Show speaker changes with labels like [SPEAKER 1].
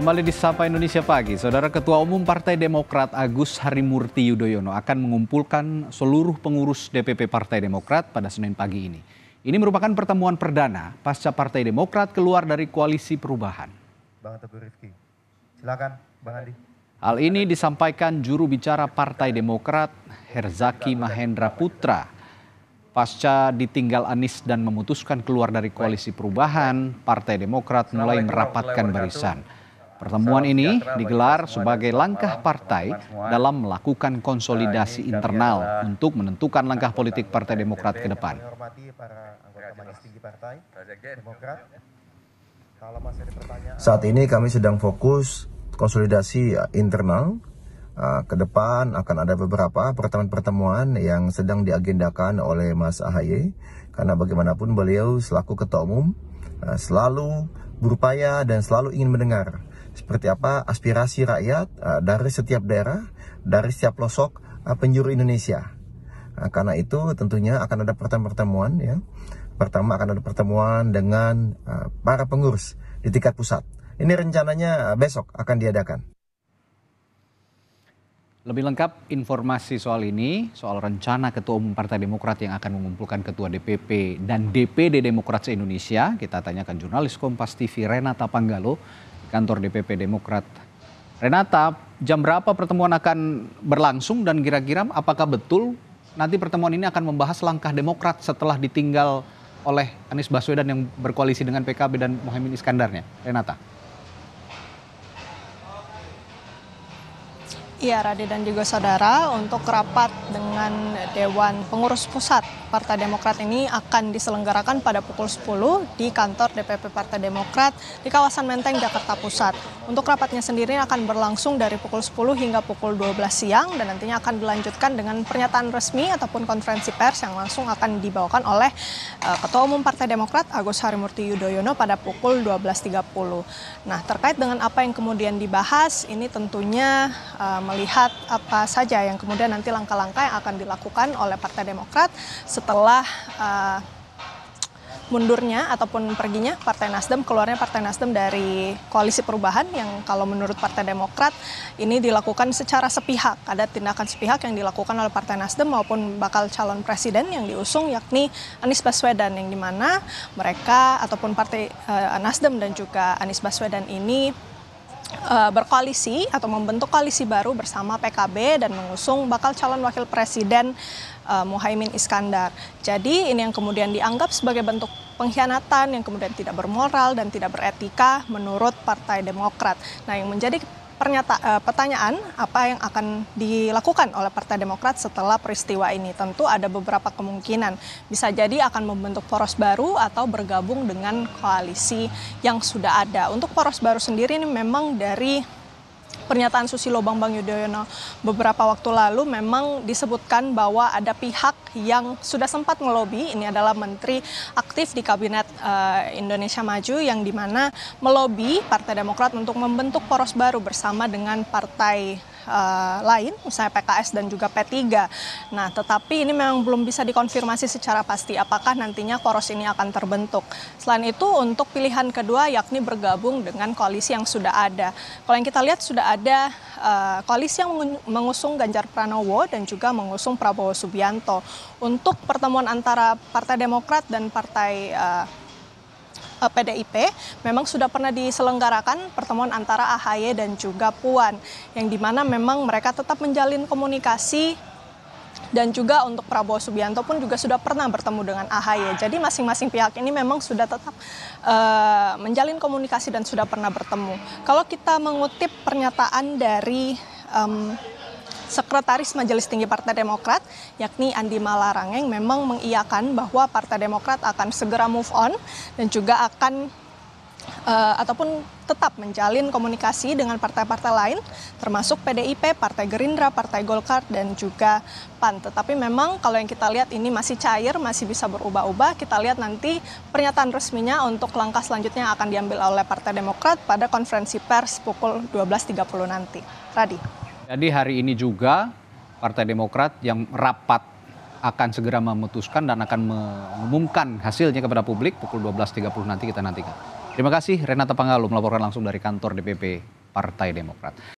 [SPEAKER 1] Kembali di Sapa Indonesia Pagi, Saudara Ketua Umum Partai Demokrat Agus Harimurti Yudhoyono akan mengumpulkan seluruh pengurus DPP Partai Demokrat pada Senin pagi ini. Ini merupakan pertemuan perdana pasca Partai Demokrat keluar dari koalisi perubahan.
[SPEAKER 2] Bang Teguh Rifki, silakan Bang Adi.
[SPEAKER 1] Hal ini disampaikan juru bicara Partai Demokrat Herzaki Mahendra Putra Pasca ditinggal Anies dan memutuskan keluar dari koalisi perubahan, Partai Demokrat mulai merapatkan barisan. Pertemuan ini digelar sebagai langkah partai dalam melakukan konsolidasi nah, internal untuk menentukan langkah politik Partai Demokrat ke depan.
[SPEAKER 2] Saat ini kami sedang fokus konsolidasi ya, internal. Ah, ke depan akan ada beberapa pertemuan-pertemuan yang sedang diagendakan oleh Mas Ahaye. Karena bagaimanapun beliau selaku ketua umum ah, selalu berupaya dan selalu ingin mendengar seperti apa aspirasi rakyat eh, dari setiap daerah, dari setiap pelosok eh, penjuru Indonesia. Nah, karena itu tentunya akan ada pertemuan-pertemuan ya. Pertama akan ada pertemuan dengan eh, para pengurus di tingkat pusat. Ini rencananya besok akan diadakan.
[SPEAKER 1] Lebih lengkap informasi soal ini, soal rencana Ketua Umum Partai Demokrat yang akan mengumpulkan Ketua DPP dan DPD Demokrat se-Indonesia, kita tanyakan jurnalis Kompas TV Renata Panggalo kantor DPP Demokrat. Renata, jam berapa pertemuan akan berlangsung dan kira-kira apakah betul nanti pertemuan ini akan membahas langkah Demokrat setelah ditinggal oleh Anies Baswedan yang berkoalisi dengan PKB dan Mohaimin Iskandarnya? Renata.
[SPEAKER 3] Iya, Rade dan juga saudara, untuk rapat dengan Dewan Pengurus Pusat Partai Demokrat ini akan diselenggarakan pada pukul 10 di kantor DPP Partai Demokrat di kawasan Menteng, Jakarta Pusat. Untuk rapatnya sendiri akan berlangsung dari pukul 10 hingga pukul 12 siang dan nantinya akan dilanjutkan dengan pernyataan resmi ataupun konferensi pers yang langsung akan dibawakan oleh eh, Ketua Umum Partai Demokrat Agus Harimurti Yudhoyono pada pukul 12.30. Nah, terkait dengan apa yang kemudian dibahas, ini tentunya eh, melihat apa saja yang kemudian nanti langkah-langkah yang akan dilakukan oleh Partai Demokrat setelah uh, mundurnya ataupun perginya Partai Nasdem, keluarnya Partai Nasdem dari koalisi perubahan yang kalau menurut Partai Demokrat ini dilakukan secara sepihak. Ada tindakan sepihak yang dilakukan oleh Partai Nasdem maupun bakal calon presiden yang diusung yakni Anies Baswedan yang dimana mereka ataupun Partai eh, Nasdem dan juga Anies Baswedan ini Eh, berkoalisi atau membentuk koalisi baru bersama PKB dan mengusung bakal calon wakil presiden uh, eh, Muhaimin Iskandar. Jadi ini yang kemudian dianggap sebagai bentuk pengkhianatan yang kemudian tidak bermoral dan tidak beretika menurut Partai Demokrat. Nah, yang menjadi pernyata, eh, pertanyaan apa yang akan dilakukan oleh Partai Demokrat setelah peristiwa ini. Tentu ada beberapa kemungkinan. Bisa jadi akan membentuk poros baru atau bergabung dengan koalisi yang sudah ada. Untuk poros baru sendiri ini memang dari pernyataan Susilo Bambang Yudhoyono beberapa waktu lalu memang disebutkan bahwa ada pihak yang sudah sempat melobi, ini adalah menteri aktif di Kabinet uh, Indonesia Maju yang dimana melobi Partai Demokrat untuk membentuk poros baru bersama dengan Partai uh, lain, misalnya PKS dan juga P3. Nah, tetapi ini memang belum bisa dikonfirmasi secara pasti apakah nantinya poros ini akan terbentuk. Selain itu, untuk pilihan kedua yakni bergabung dengan koalisi yang sudah ada. Kalau yang kita lihat sudah ada uh, koalisi yang mengusung Ganjar Pranowo dan juga mengusung Prabowo Subianto. Untuk pertemuan antara Partai Demokrat dan Partai uh, PDIP eh, memang sudah pernah diselenggarakan pertemuan antara AHY dan juga Puan yang dimana memang mereka tetap menjalin komunikasi dan juga untuk Prabowo Subianto pun juga sudah pernah bertemu dengan AHY. Jadi masing-masing pihak ini memang sudah tetap uh, menjalin komunikasi dan sudah pernah bertemu. Kalau kita mengutip pernyataan dari um, Sekretaris Majelis Tinggi Partai Demokrat, yakni Andi Malarangeng, memang mengiakan bahwa Partai Demokrat akan segera move on dan juga akan uh, ataupun tetap menjalin komunikasi dengan partai-partai lain, termasuk PDIP, Partai Gerindra, Partai Golkar, dan juga PAN. Tetapi memang kalau yang kita lihat ini masih cair, masih bisa berubah-ubah. Kita lihat nanti pernyataan resminya untuk langkah selanjutnya akan diambil oleh Partai Demokrat pada konferensi pers pukul 12.30 nanti. Radi.
[SPEAKER 1] Jadi hari ini juga Partai Demokrat yang rapat akan segera memutuskan dan akan mengumumkan hasilnya kepada publik pukul 12.30 nanti kita nantikan. Terima kasih Renata Pangalu melaporkan langsung dari kantor DPP Partai Demokrat.